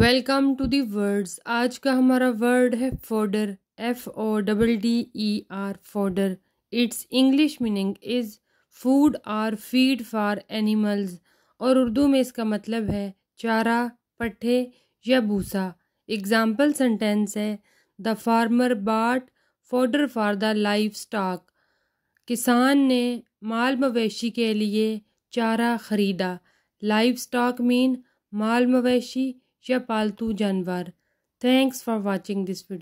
welcome to the words आज का हमारा वर्ड है fodder F O double D E R fodder it's English meaning is food or feed for animals और उर्दू में इसका मतलब है चारा पट्ठे या भूसा एग्ज़ाम्पल सेंटेंस है the farmer bought fodder for the livestock किसान ने माल मवेशी के लिए चारा ख़रीदा लाइफ स्टॉक मीन माल मवेशी या पालतू जानवर thanks for watching this video